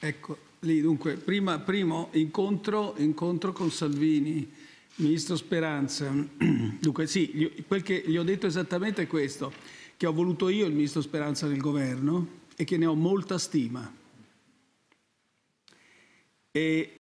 Ecco, lì dunque, prima, primo incontro, incontro con Salvini, Ministro Speranza. Dunque sì, quel che gli ho detto esattamente è questo, che ho voluto io il Ministro Speranza nel governo e che ne ho molta stima. E